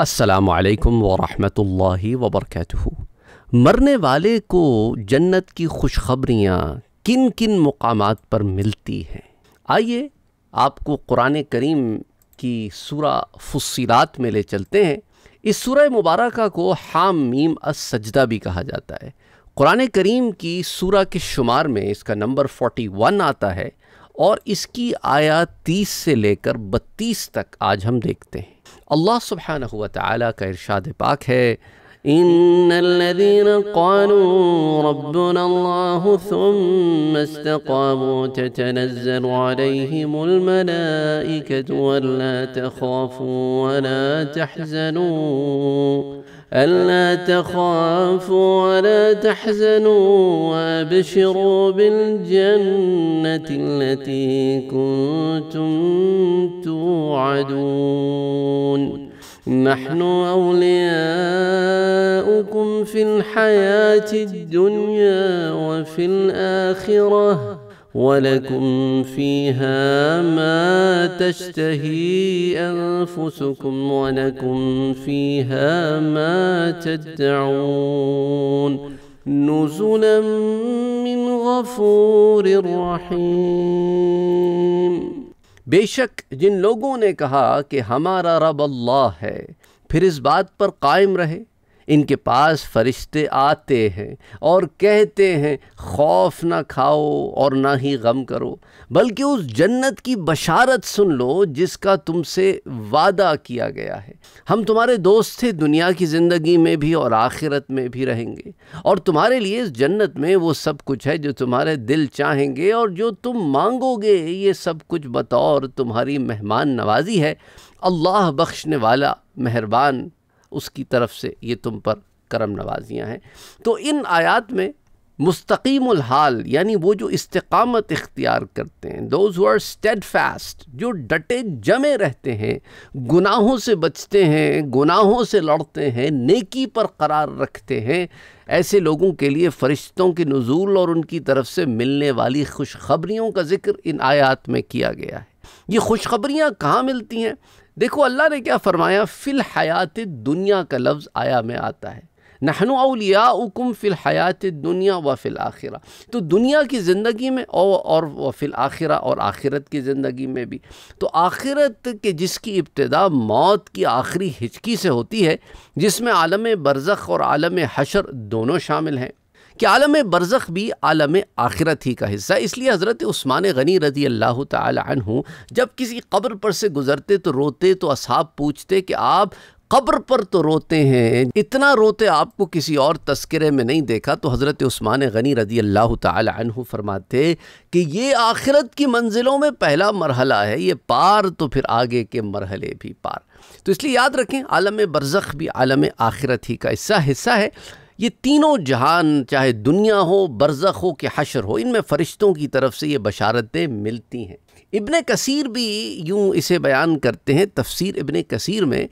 असलकम वरहमल वबरक मरने वाले को जन्नत की खुशखबरियाँ किन किन मकाम पर मिलती हैं आइए आपको क़ुरान करीम की सूरा फुसिलात में ले चलते हैं इस सूर मुबारक को हाम मीम असजदा भी कहा जाता है क़ुरान करीम की सूरा के शुमार में इसका नंबर 41 आता है और इसकी आया 30 से लेकर 32 तक आज हम देखते हैं الله سبحانه وتعالى كإرشاد باك هي إن الذين قالوا ربنا الله ثم استقاموا تتنزل عليهم الملائكة ولا تخافوا ولا تحزنوا ألا تخافوا ولا تحزنوا وابشروا بالجنة التي كنتم توعدون نحن أولياؤكم في الحياة الدنيا وفي الآخرة ولكم فيها ما تشتهي أنفسكم ولكم فيها ما تدعون نزلا من غفور رحيم बेशक जिन लोगों ने कहा कि हमारा रब अल्लाह है फिर इस बात पर कायम रहे इनके पास फरिश्ते आते हैं और कहते हैं खौफ ना खाओ और ना ही गम करो बल्कि उस जन्नत की बशारत सुन लो जिसका तुमसे वादा किया गया है हम तुम्हारे दोस्त थे दुनिया की ज़िंदगी में भी और आखिरत में भी रहेंगे और तुम्हारे लिए इस जन्नत में वो सब कुछ है जो तुम्हारे दिल चाहेंगे और जो तुम मांगोगे ये सब कुछ बतौर तुम्हारी मेहमान नवाजी है अल्लाह बख्शने वाला मेहरबान उसकी तरफ से ये तुम पर करम नवाजियाँ हैं तो इन आयात में मुस्तकीमुल हाल यानी वो जो इस्तकामत इख्तियार करते हैं those who are steadfast जो डटे जमे रहते हैं गुनाहों से बचते हैं गुनाहों से लड़ते हैं नेकी पर करार रखते हैं ऐसे लोगों के लिए फ़रिश्तों के नज़ूल और उनकी तरफ से मिलने वाली खुशखबरियों का ज़िक्र इन आयात में किया गया है ये खुशखबरियाँ कहाँ मिलती हैं देखो अल्लाह ने क्या फ़रमाया फ़िल हयात दुनिया का लफ्ज़ आया में आता है नहनु अलिया उकुम फ़िल हयात दुनिया व फ़िल आखिरा तो दुनिया की ज़िंदगी में और और व फ़िल आखिरा और आखिरत की ज़िंदगी में भी तो आखिरत के जिसकी इब्तदा मौत की आखिरी हिचकी से होती है जिसमें आलम बरज़ख़ और आलम हशर दोनों शामिल हैं कि आलम बरज़ख़ भी आलम आखिरत ही का हिस्सा इसलिए हज़रत उस्मान गनी रदी अल्लाह तु जब किसी कब्र पर से गुज़रते तो रोते तो असाब पूछते कि आप कब्र पर तो रोते हैं इतना रोते आपको किसी और तस्करे में नहीं देखा तो हज़रत उस्मान गनी रदी अल्लाह तु फरमाते कि ये आखिरत की मंजिलों में पहला मरहला है ये पार तो फिर आगे के मरहले भी पार तो इसलिए याद रखें आलम बरज़ख़ भी आलम आखिरत ही का हिस्सा हिस्सा है ये तीनों जहान चाहे दुनिया हो बरज़ख हो कि हशर हो इनमें फ़रिश्तों की तरफ से ये बशारतें मिलती हैं इबन कसीर भी यूँ इसे बयान करते हैं तफसीर इबन कसीर में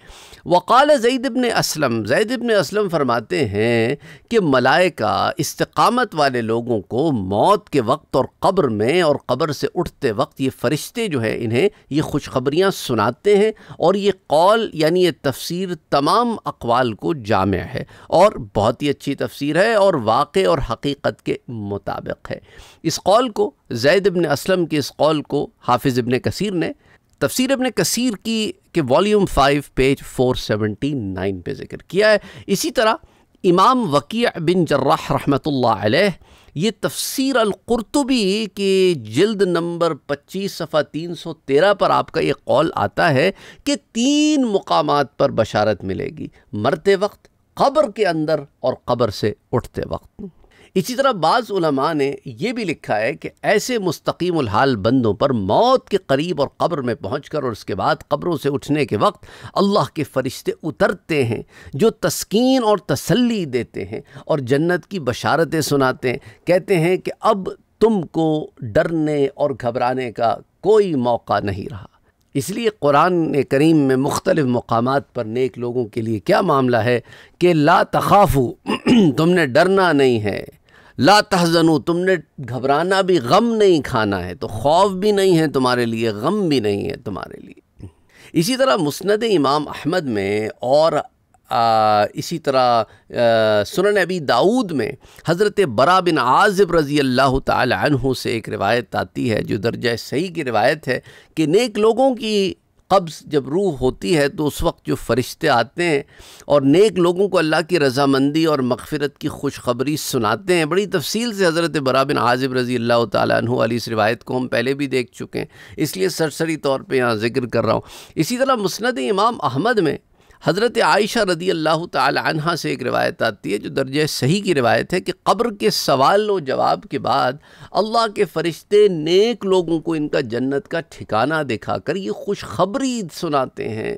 वक़ाल जैद इबन असलम जैद इबन असलम फरमाते हैं कि मलाइका इस्तकामत वाले लोगों को मौत के वक्त और कब्र में और कब्र से उठते वक्त ये फ़रिश्ते जो है इन्हें ये खुशखबरियाँ सुनाते हैं और ये कौल यानी ये तफसीर तमाम अकवाल को जाम है और बहुत ही अच्छी तफसीर है और वाक़ और हकीकत के मुताबिक है इस कौल को जैद इबन असलम के इस कौल को हाफिज़ इबन कसीर ने तफसीर इबन कसीर की के volume five page four seventy nine पर जिक्र किया है इसी तरह इमाम वक़ी बिन जर्राह रहमतुल्लाह अलैह ये तफसीर अलकुरतुबी के जल्द नंबर पच्चीस सफ़ा तीन सौ तेरह पर आपका ये कॉल आता है कि तीन मकाम पर बशारत मिलेगी मरते वक्त कब्र के अंदर और कब्र से उठते वक्त इसी तरह बाज़ ने यह भी लिखा है कि ऐसे मुस्तकीम हाल बंदों पर मौत के करीब और कब्र में पहुँच कर और उसके बाद कब्रों से उठने के वक्त अल्लाह के फ़रिश्ते उतरते हैं जो तस्कीन और तसल्ली देते हैं और जन्नत की बशारतें सुनाते हैं कहते हैं कि अब तुमको डरने और घबराने का कोई मौका नहीं रहा इसलिए कुरान करीम में मुख्तलिफ़ मकाम पर नेक लोगों के लिए क्या मामला है कि ला तखाफ़ू तुमने डरना नहीं है ला तहजनू तुमने घबराना भी गम नहीं खाना है तो खौफ भी नहीं है तुम्हारे लिए गम भी नहीं है तुम्हारे लिए इसी तरह मुस्ंद इमाम अहमद में और आ, इसी तरह सुन अबी दाऊद में हज़रत बरा बिन आज़ब रज़ी अल्लाह तहु से एक रिवायत आती है जो दर्ज सही की रिवायत है कि नेक लोगों की कब्ज़ जब रूह होती है तो उस वक्त जो फरिश्ते आते हैं और नेक लोगों को अल्लाह की रजामंदी और मगफ़रत की खुशखबरी सुनाते हैं बड़ी तफसील से हज़रत बरा बिन आज़ब रज़ी अल्लाह तहु वाली इस रिवायत को हम पहले भी देख चुके हैं इसलिए सरसरी तौर पर यहाँ ज़िक्र कर रहा हूँ इसी तरह मुस्ंद इमाम अहमद में हज़रत आयशा रदी अल्लाह तहा से एक रिवायत आती है जो दर्ज सही की रिवायत है कि कब्र के सवाल व जवाब के बाद अल्लाह के फ़रिश्ते नेक लोगों को इनका जन्नत का ठिकाना दिखा कर ये खुशखबरी सुनाते हैं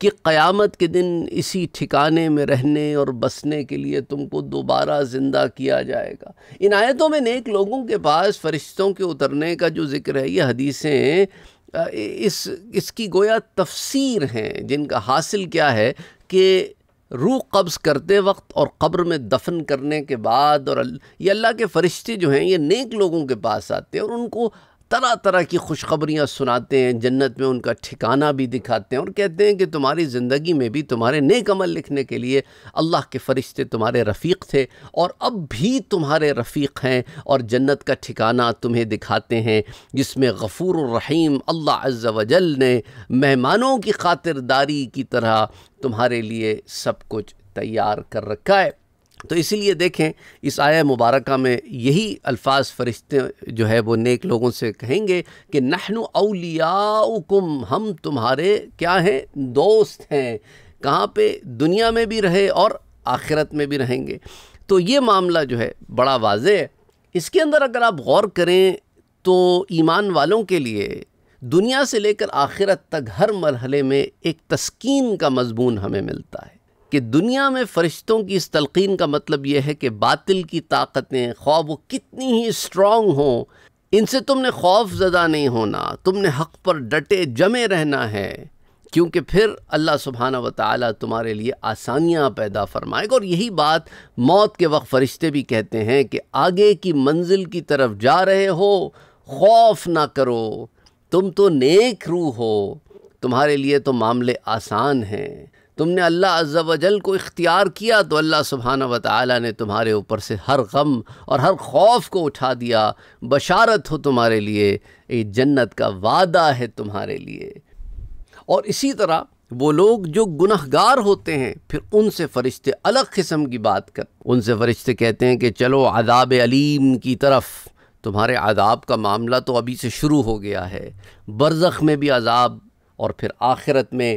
कि क़यामत के दिन इसी ठिकाने में रहने और बसने के लिए तुमको दोबारा ज़िंदा किया जाएगा इन आयतों में नेक लोगों के पास फ़रिश्तों के उतरने का जो ज़िक्र है ये हदीसें इस इसकी गोया तफसीर हैं जिनका हासिल क्या है कि रूह कब्ज़ करते वक्त और कब्र में दफन करने के बाद और ये अल्लाह के फ़रिश्ते जो हैं ये नेक लोगों के पास आते हैं और उनको तरह तरह की खुशखबरियाँ सुनाते हैं जन्नत में उनका ठिकाना भी दिखाते हैं और कहते हैं कि तुम्हारी ज़िंदगी में भी तुम्हारे नेक अमल लिखने के लिए अल्लाह के फ़रिश्ते तुम्हारे रफ़ीक थे और अब भी तुम्हारे रफ़ीक हैं और जन्नत का ठिकाना तुम्हें दिखाते हैं जिसमें गफ़ूर रहीम अल्लाह अज़्ज़ ने मेहमानों की खातिरदारी की तरह तुम्हारे लिए सब कुछ तैयार कर रखा है तो इसीलिए देखें इस आया मुबारक में यही अल्फाज फ़रिश्ते जो है वो नेक लोगों से कहेंगे कि नहनु अलियाकुम हम तुम्हारे क्या हैं दोस्त हैं कहाँ पे दुनिया में भी रहे और आखिरत में भी रहेंगे तो ये मामला जो है बड़ा वाज है इसके अंदर अगर आप गौर करें तो ईमान वालों के लिए दुनिया से लेकर आखिरत तक हर मरहले में एक तस्कीन का मजमून हमें मिलता है कि दुनिया में फ़रिश्तों की इस तलकिन का मतलब यह है कि बातिल की ताकतें ख्वाब वो कितनी ही स्ट्रॉन्ग हों इनसे तुमने खौफ ज़दा नहीं होना तुमने हक पर डटे जमे रहना है क्योंकि फिर अल्लाह सुबहाना व ताली तुम्हारे लिए आसानियाँ पैदा फरमाएगा और यही बात मौत के वक्त फ़रिश्ते भी कहते हैं कि आगे की मंजिल की तरफ जा रहे हो खौफ ना करो तुम तो नेक रू हो तुम्हारे लिए तो मामले आसान हैं तुमने अल्लाह अज़्ज़ा वजल को इख्तियार किया तो अल्लाह सुबहाना व ताली ने तुम्हारे ऊपर से हर गम और हर खौफ को उठा दिया बशारत हो तुम्हारे लिए ये जन्नत का वादा है तुम्हारे लिए और इसी तरह वो लोग जो गुनहगार होते हैं फिर उनसे फरिश्ते अलग किस्म की बात कर उनसे फरिश्ते कहते हैं कि चलो आदाब अलीम की तरफ तुम्हारे आदाब का मामला तो अभी से शुरू हो गया है बरज़ में भी आदाब और फिर आखिरत में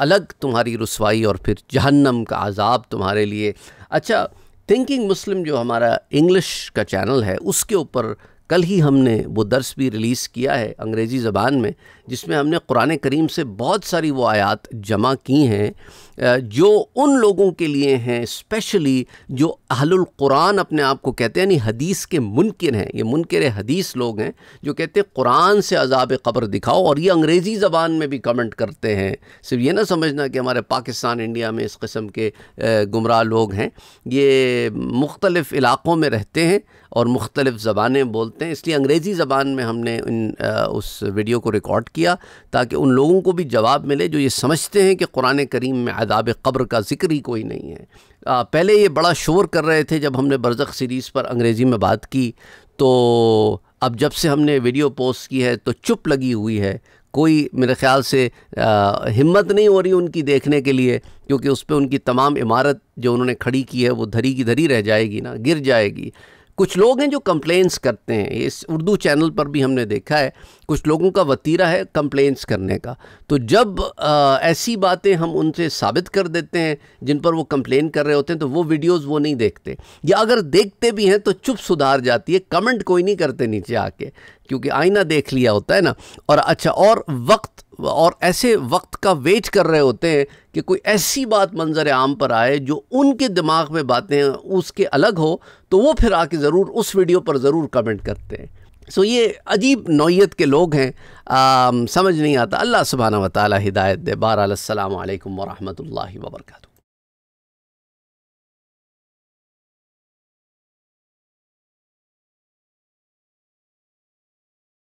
अलग तुम्हारी रसवाई और फिर जहन्नम का आजाब तुम्हारे लिए अच्छा थिंकिंग मुस्लिम जो हमारा इंग्लिश का चैनल है उसके ऊपर कल ही हमने वो दर्स भी रिलीज़ किया है अंग्रेज़ी ज़बान में जिसमें हमने कुरान करीम से बहुत सारी वो आयात जमा की हैं जो उन लोगों के लिए हैं स्पेशली जो अहलुल कुरान अपने आप को कहते हैं यानी हदीस के मुनकिन हैं ये मुनकर हदीस लोग हैं जो कहते हैं कुरान से अजाब कब्र दिखाओ और ये अंग्रेज़ी ज़बान में भी कमेंट करते हैं सिर्फ ये ना समझना कि हमारे पाकिस्तान इंडिया में इस कस्म के गुमराह लोग हैं ये मुख्तलिफ़ इलाक़ों में रहते हैं और मुख्तलिफ़ ज़बानें बोलते हैं इसलिए अंग्रेज़ी ज़बान में हमने इन आ, उस वीडियो को रिकॉर्ड किया ताकि उन लोगों को भी जवाब मिले जो ये समझते हैं कि कुरान करीम में अदाब कब्र का जिक्र ही कोई नहीं है आ, पहले ये बड़ा शोर कर रहे थे जब हमने बरज़ सीरीज़ पर अंग्रेज़ी में बात की तो अब जब से हमने वीडियो पोस्ट की है तो चुप लगी हुई है कोई मेरे ख़्याल से आ, हिम्मत नहीं हो रही उनकी देखने के लिए क्योंकि उस पर उनकी तमाम इमारत जो उन्होंने खड़ी की है वो धरी की धरी रह जाएगी ना गिर जाएगी कुछ लोग हैं जो कंप्लेंट्स करते हैं इस उर्दू चैनल पर भी हमने देखा है कुछ लोगों का वतीरा है कंप्लेंट्स करने का तो जब आ, ऐसी बातें हम उनसे साबित कर देते हैं जिन पर वो कंप्लेन कर रहे होते हैं तो वो वीडियोस वो नहीं देखते या अगर देखते भी हैं तो चुप सुधार जाती है कमेंट कोई नहीं करते नीचे आके क्योंकि आईना देख लिया होता है ना और अच्छा और वक्त और ऐसे वक्त का वेट कर रहे होते हैं कि कोई ऐसी बात मंजर आम पर आए जो उनके दिमाग में बातें उसके अलग हो तो वो फिर आके ज़रूर उस वीडियो पर ज़रूर कमेंट करते हैं सो so, ये अजीब नौीयत के लोग हैं आ, समझ नहीं आता अल्लाह सुबहाना वाली हिदायत दे बार अल्लाम वरहमल वर्का